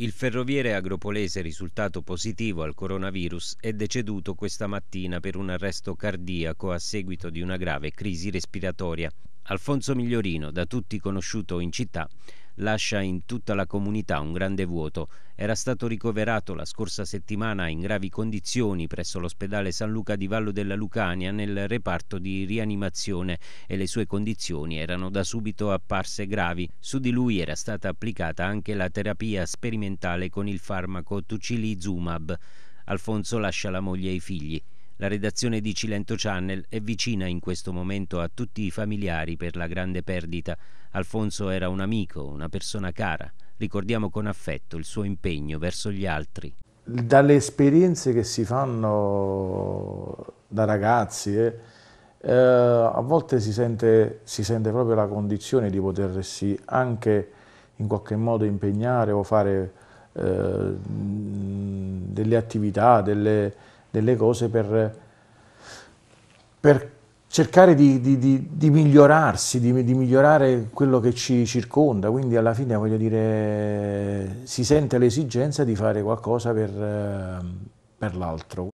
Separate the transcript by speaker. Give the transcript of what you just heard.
Speaker 1: Il ferroviere agropolese risultato positivo al coronavirus è deceduto questa mattina per un arresto cardiaco a seguito di una grave crisi respiratoria. Alfonso Migliorino, da tutti conosciuto in città, lascia in tutta la comunità un grande vuoto. Era stato ricoverato la scorsa settimana in gravi condizioni presso l'ospedale San Luca di Vallo della Lucania nel reparto di rianimazione e le sue condizioni erano da subito apparse gravi. Su di lui era stata applicata anche la terapia sperimentale con il farmaco Tucilizumab. Alfonso lascia la moglie e i figli. La redazione di Cilento Channel è vicina in questo momento a tutti i familiari per la grande perdita. Alfonso era un amico, una persona cara. Ricordiamo con affetto il suo impegno verso gli altri.
Speaker 2: Dalle esperienze che si fanno da ragazzi, eh, eh, a volte si sente, si sente, proprio la condizione di potersi anche in qualche modo impegnare o fare eh, delle attività, delle, delle cose per, per cercare di, di, di, di migliorarsi, di, migliorare quello che ci circonda, quindi alla fine voglio dire si sente l'esigenza di fare qualcosa per, eh, per l'altro.